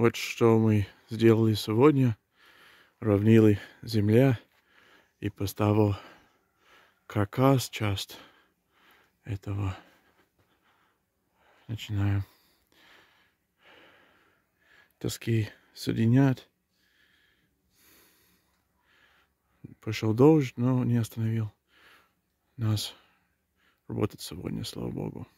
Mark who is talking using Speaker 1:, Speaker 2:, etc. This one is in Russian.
Speaker 1: Вот что мы сделали сегодня. Равнили земля. И поставил каркас, часть этого. Начинаем доски соединять. Пошел дождь, но не остановил нас работать сегодня, слава богу.